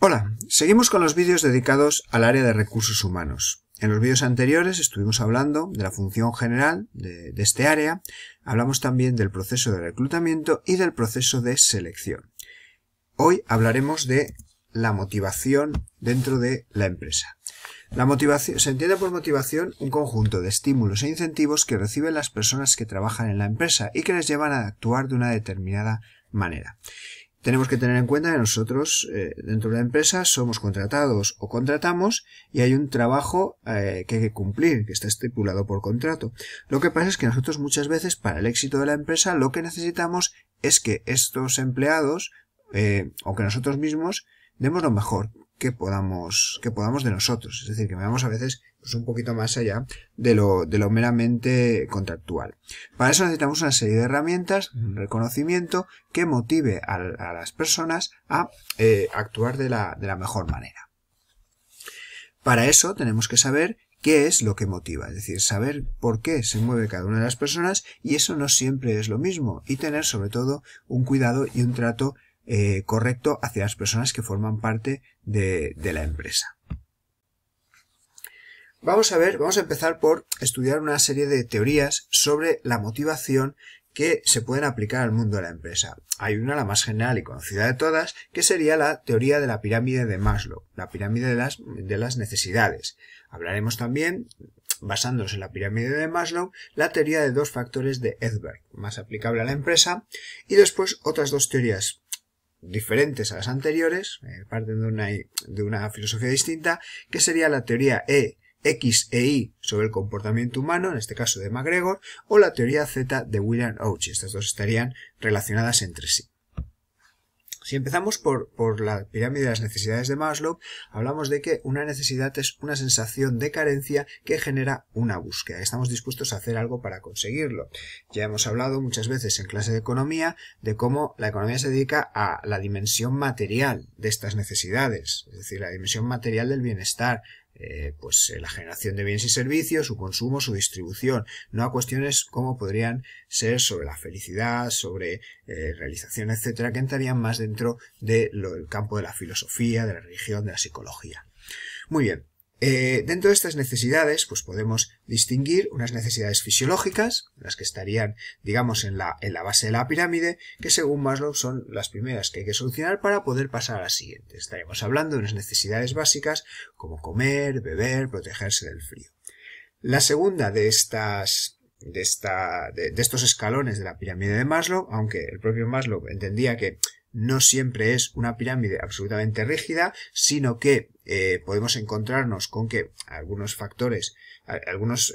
Hola, seguimos con los vídeos dedicados al área de recursos humanos. En los vídeos anteriores estuvimos hablando de la función general de, este área, hablamos también del proceso de reclutamiento y del proceso de selección. Hoy hablaremos de la motivación dentro de la empresa. La motivación, se entiende por motivación un conjunto de estímulos e incentivos que reciben las personas que trabajan en la empresa y que les llevan a actuar de una determinada manera tenemos que tener en cuenta que nosotros eh, dentro de la empresa somos contratados o contratamos y hay un trabajo eh, que hay que cumplir, que está estipulado por contrato. Lo que pasa es que nosotros muchas veces para el éxito de la empresa lo que necesitamos es que estos empleados eh, o que nosotros mismos demos lo mejor, que podamos, que podamos de nosotros. Es decir, que veamos a veces pues, un poquito más allá de lo, de lo meramente contractual. Para eso necesitamos una serie de herramientas, un reconocimiento que motive a, las personas a eh, actuar de la, de la mejor manera. Para eso tenemos que saber qué es lo que motiva, es decir, saber por qué se mueve cada una de las personas y eso no siempre es lo mismo y tener sobre todo un cuidado y un trato eh, correcto hacia las personas que forman parte de, la empresa. Vamos a ver, vamos a empezar por estudiar una serie de teorías sobre la motivación que se pueden aplicar al mundo de la empresa. Hay una, la más general y conocida de todas, que sería la teoría de la pirámide de Maslow, la pirámide de las, de las necesidades. Hablaremos también, basándonos en la pirámide de Maslow, la teoría de dos factores de Edberg, más aplicable a la empresa, y después otras dos teorías diferentes a las anteriores, eh, parten de una, de una filosofía distinta, que sería la teoría E, X e Y sobre el comportamiento humano, en este caso de MacGregor, o la teoría Z de William Ouch. Estas dos estarían relacionadas entre sí. Si empezamos por, la pirámide de las necesidades de Maslow, hablamos de que una necesidad es una sensación de carencia que genera una búsqueda. Estamos dispuestos a hacer algo para conseguirlo. Ya hemos hablado muchas veces en clase de economía de cómo la economía se dedica a la dimensión material de estas necesidades, es decir, la dimensión material del bienestar, eh, pues eh, la generación de bienes y servicios, su consumo, su distribución, no a cuestiones como podrían ser sobre la felicidad, sobre eh, realización, etcétera, que entrarían más dentro del campo de la filosofía, de la religión, de la psicología. Muy bien, eh, dentro de estas necesidades, pues podemos distinguir unas necesidades fisiológicas, las que estarían, digamos, en la, en la base de la pirámide, que según Maslow son las primeras que hay que solucionar para poder pasar a la siguiente. Estaremos hablando de unas necesidades básicas como comer, beber, protegerse del frío. La segunda de estas de, esta, de, estos escalones de la pirámide de Maslow, aunque el propio Maslow entendía que no siempre es una pirámide absolutamente rígida, sino que eh, podemos encontrarnos con que algunos factores, eh, algunas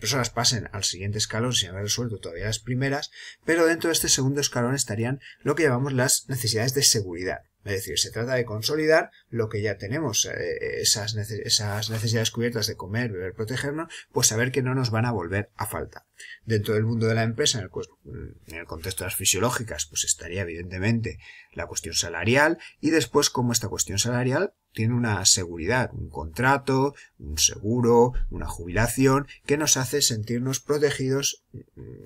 personas pasen al siguiente escalón sin haber resuelto todavía las primeras, pero dentro de este segundo escalón estarían lo que llamamos las necesidades de seguridad. Es decir, se trata de consolidar lo que ya tenemos, eh, esas, necesidades cubiertas de comer, beber, protegernos, pues saber que no nos van a volver a falta. Dentro del mundo de la empresa, en el, en el contexto de las fisiológicas, pues estaría evidentemente la cuestión salarial y después cómo esta cuestión salarial tiene una seguridad, un contrato, un seguro, una jubilación, que nos hace sentirnos protegidos mm,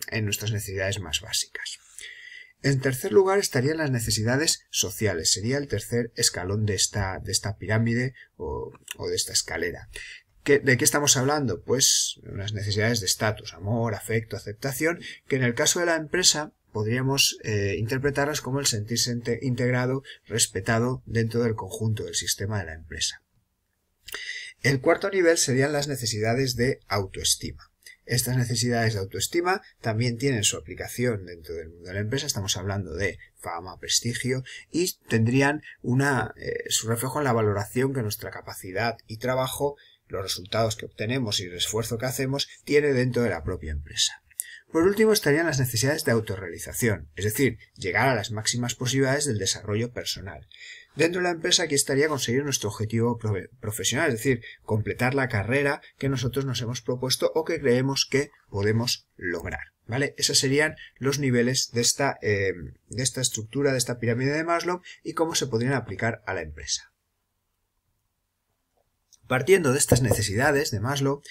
en nuestras necesidades más básicas. En tercer lugar estarían las necesidades sociales, sería el tercer escalón de esta, de esta pirámide o, de esta escalera. ¿De qué estamos hablando? Pues unas necesidades de estatus, amor, afecto, aceptación, que en el caso de la empresa podríamos eh, interpretarlas como el sentirse integrado, respetado dentro del conjunto del sistema de la empresa. El cuarto nivel serían las necesidades de autoestima. Estas necesidades de autoestima también tienen su aplicación dentro del mundo de la empresa. Estamos hablando de fama, prestigio y tendrían una, eh, su reflejo en la valoración que nuestra capacidad y trabajo, los resultados que obtenemos y el esfuerzo que hacemos tiene dentro de la propia empresa. Por último estarían las necesidades de autorrealización, es decir, llegar a las máximas posibilidades del desarrollo personal. Dentro de la empresa aquí estaría conseguir nuestro objetivo profesional, es decir, completar la carrera que nosotros nos hemos propuesto o que creemos que podemos lograr. ¿Vale? Esos serían los niveles de esta, eh, de esta estructura, de esta pirámide de Maslow y cómo se podrían aplicar a la empresa. Partiendo de estas necesidades de Maslow,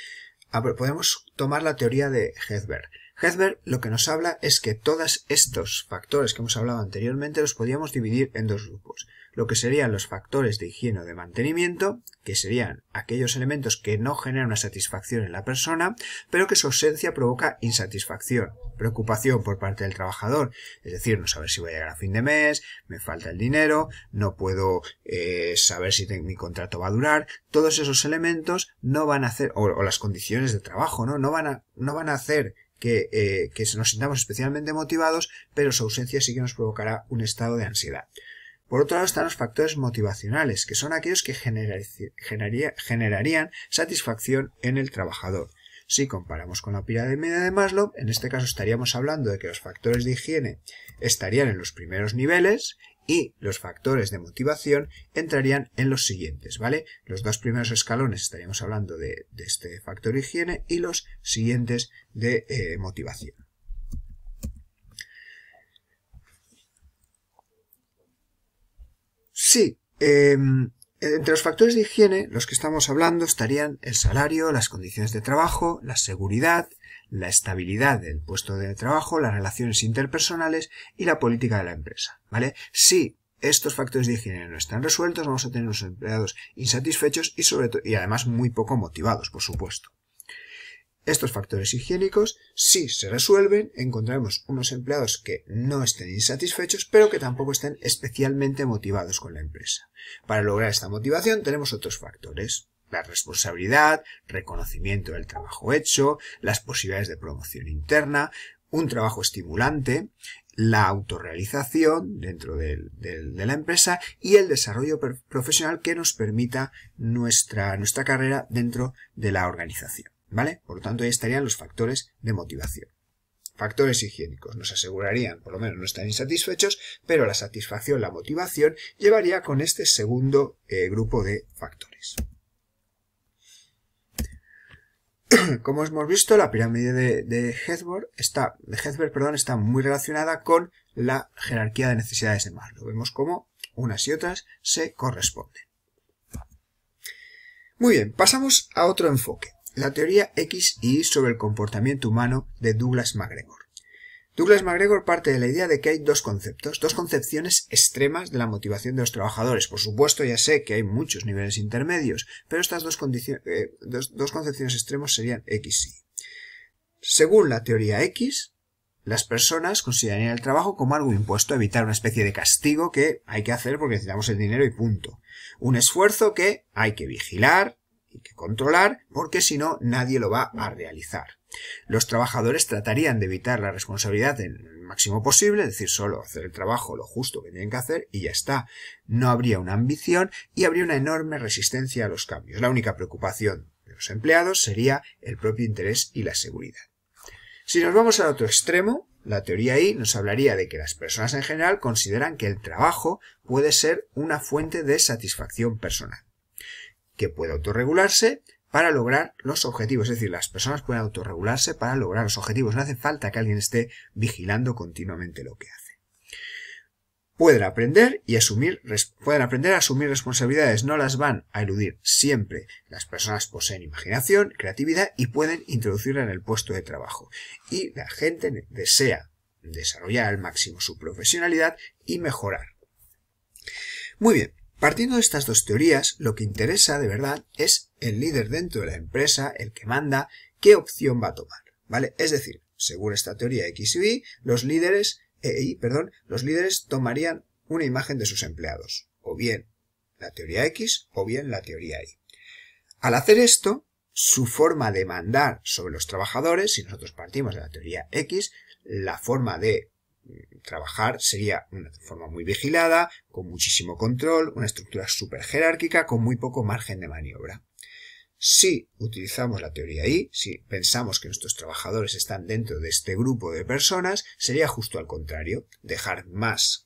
podemos tomar la teoría de Hezberg. Hesberg lo que nos habla es que todos estos factores que hemos hablado anteriormente los podíamos dividir en dos grupos. Lo que serían los factores de higiene o de mantenimiento, que serían aquellos elementos que no generan una satisfacción en la persona, pero que su ausencia provoca insatisfacción, preocupación por parte del trabajador, es decir, no saber si voy a llegar a fin de mes, me falta el dinero, no puedo eh, saber si mi contrato va a durar, todos esos elementos no van a hacer, o, o las condiciones de trabajo, ¿no? No van a, no van a hacer que, eh, nos sintamos especialmente motivados, pero su ausencia sí que nos provocará un estado de ansiedad. Por otro lado están los factores motivacionales, que son aquellos que generarían satisfacción en el trabajador. Si comparamos con la pirámide de Maslow, en este caso estaríamos hablando de que los factores de higiene estarían en los primeros niveles y los factores de motivación entrarían en los siguientes, ¿vale? Los dos primeros escalones estaríamos hablando de, este factor higiene y los siguientes de eh, motivación. Sí, em, entre los factores de higiene, los que estamos hablando estarían el salario, las condiciones de trabajo, la seguridad, la estabilidad del puesto de trabajo, las relaciones interpersonales y la política de la empresa. ¿Vale? Si estos factores de higiene no están resueltos, vamos a tener unos empleados insatisfechos y sobre todo, y además muy poco motivados, por supuesto. Estos factores higiénicos, si se resuelven, encontraremos unos empleados que no estén insatisfechos, pero que tampoco estén especialmente motivados con la empresa. Para lograr esta motivación tenemos otros factores. La responsabilidad, reconocimiento del trabajo hecho, las posibilidades de promoción interna, un trabajo estimulante, la autorrealización dentro de, la empresa y el desarrollo profesional que nos permita nuestra, nuestra carrera dentro de la organización. ¿Vale? Por lo tanto, ahí estarían los factores de motivación. Factores higiénicos nos asegurarían, por lo menos no están insatisfechos, pero la satisfacción, la motivación, llevaría con este segundo eh, grupo de factores. como hemos visto, la pirámide de, de está, perdón, está muy relacionada con la jerarquía de necesidades de Maslow. Vemos cómo unas y otras se corresponden. Muy bien, pasamos a otro enfoque, la teoría X y Y sobre el comportamiento humano de Douglas MacGregor. Douglas MacGregor parte de la idea de que hay dos conceptos, dos concepciones extremas de la motivación de los trabajadores. Por supuesto, ya sé que hay muchos niveles intermedios, pero estas dos, condiciones eh, dos, concepciones extremas serían X y Según la teoría X, las personas considerarían el trabajo como algo impuesto, evitar una especie de castigo que hay que hacer porque necesitamos el dinero y punto. Un esfuerzo que hay que vigilar y que controlar porque si no nadie lo va a realizar. Los trabajadores tratarían de evitar la responsabilidad en el máximo posible, es decir, solo hacer el trabajo lo justo que tienen que hacer y ya está. No habría una ambición y habría una enorme resistencia a los cambios. La única preocupación de los empleados sería el propio interés y la seguridad. Si nos vamos al otro extremo, la teoría I nos hablaría de que las personas en general consideran que el trabajo puede ser una fuente de satisfacción personal, que puede autorregularse para lograr los objetivos. Es decir, las personas pueden autorregularse para lograr los objetivos. No hace falta que alguien esté vigilando continuamente lo que hace. Pueden aprender y asumir, pueden aprender a asumir responsabilidades, no las van a eludir siempre. Las personas poseen imaginación, creatividad y pueden introducirla en el puesto de trabajo. Y la gente desea desarrollar al máximo su profesionalidad y mejorar. Muy bien, Partiendo de estas dos teorías, lo que interesa de verdad es el líder dentro de la empresa, el que manda, qué opción va a tomar, ¿vale? Es decir, según esta teoría X y Y, los líderes, eh, perdón, los líderes tomarían una imagen de sus empleados, o bien la teoría X o bien la teoría Y. Al hacer esto, su forma de mandar sobre los trabajadores, si nosotros partimos de la teoría X, la forma de Mm, trabajar sería una forma muy vigilada, con muchísimo control, una estructura súper jerárquica, con muy poco margen de maniobra. Si utilizamos la teoría I, si pensamos que nuestros trabajadores están dentro de este grupo de personas, sería justo al contrario, dejar más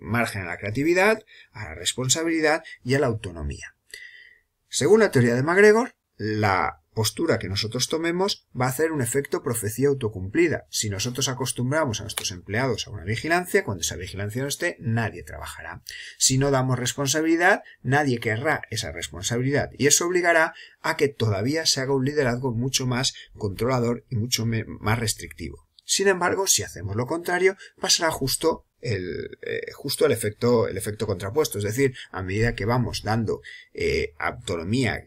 margen a la creatividad, a la responsabilidad y a la autonomía. Según la teoría de McGregor, la postura que nosotros tomemos va a hacer un efecto profecía autocumplida. Si nosotros acostumbramos a nuestros empleados a una vigilancia, cuando esa vigilancia no esté, nadie trabajará. Si no damos responsabilidad, nadie querrá esa responsabilidad y eso obligará a que todavía se haga un liderazgo mucho más controlador y mucho más restrictivo. Sin embargo, si hacemos lo contrario, pasará justo el, eh, justo el efecto, el efecto contrapuesto. Es decir, a medida que vamos dando eh, autonomía,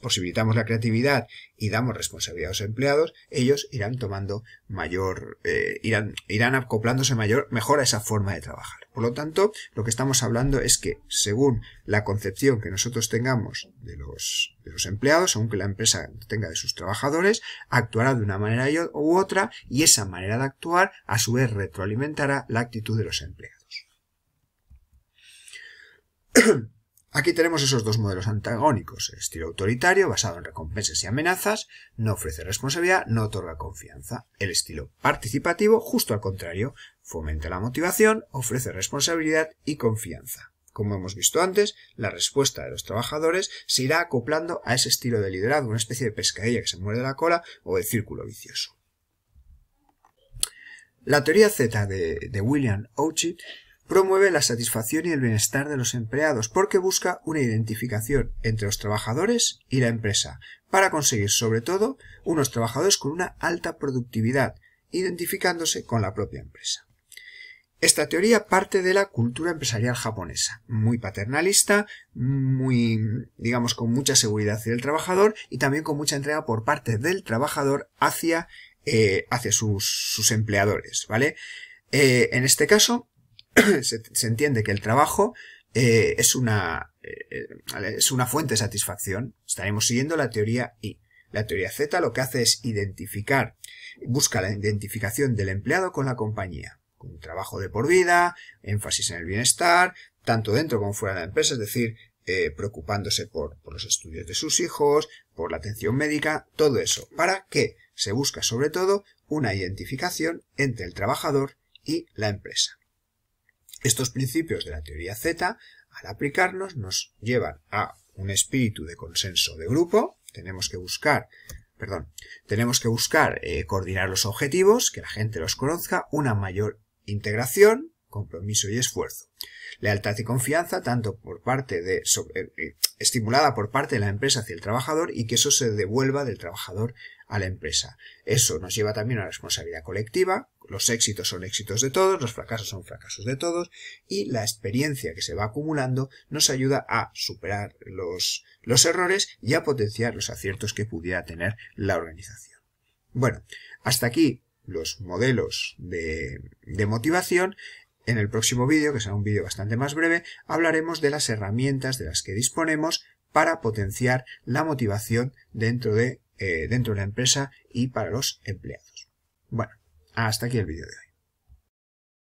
posibilitamos la creatividad y damos responsabilidad a los empleados, ellos irán tomando mayor, eh, irán, irán acoplándose mayor, mejor a esa forma de trabajar. Por lo tanto, lo que estamos hablando es que según la concepción que nosotros tengamos de los, de los empleados, según que la empresa tenga de sus trabajadores, actuará de una manera u otra y esa manera de actuar a su vez retroalimentará la actitud de los empleados. Aquí tenemos esos dos modelos antagónicos, el estilo autoritario, basado en recompensas y amenazas, no ofrece responsabilidad, no otorga confianza. El estilo participativo, justo al contrario, fomenta la motivación, ofrece responsabilidad y confianza. Como hemos visto antes, la respuesta de los trabajadores se irá acoplando a ese estilo de liderazgo, una especie de pescadilla que se muerde la cola o el círculo vicioso. La teoría Z de, William Ouchit Promueve la satisfacción y el bienestar de los empleados porque busca una identificación entre los trabajadores y la empresa para conseguir sobre todo unos trabajadores con una alta productividad, identificándose con la propia empresa. Esta teoría parte de la cultura empresarial japonesa, muy paternalista, muy, digamos, con mucha seguridad hacia el trabajador y también con mucha entrega por parte del trabajador hacia, eh, hacia sus, empleadores, ¿vale? Eh, en este caso, se, entiende que el trabajo eh, es, una, eh, eh, es una fuente de satisfacción. Estaremos siguiendo la teoría I. La teoría Z lo que hace es identificar, busca la identificación del empleado con la compañía, con un trabajo de por vida, énfasis en el bienestar, tanto dentro como fuera de la empresa, es decir, preocupándose por, por, los estudios de sus hijos, por la atención médica, todo eso. ¿Para que Se busca sobre todo una identificación entre el trabajador y la empresa. Estos principios de la teoría Z, al aplicarnos, nos llevan a un espíritu de consenso de grupo. Tenemos que buscar, perdón, tenemos que buscar eh, coordinar los objetivos, que la gente los conozca, una mayor integración, compromiso y esfuerzo. Lealtad y confianza, tanto por parte de, eh, estimulada por parte de la empresa hacia el trabajador y que eso se devuelva del trabajador a la empresa. Eso nos lleva también a la responsabilidad colectiva, los éxitos son éxitos de todos, los fracasos son fracasos de todos, y la experiencia que se va acumulando nos ayuda a superar los, los errores y a potenciar los aciertos que pudiera tener la organización. Bueno, hasta aquí los modelos de, de motivación. En el próximo vídeo, que será un vídeo bastante más breve, hablaremos de las herramientas de las que disponemos para potenciar la motivación dentro de eh, dentro de la empresa y para los empleados. Bueno, hasta aquí el vídeo de hoy.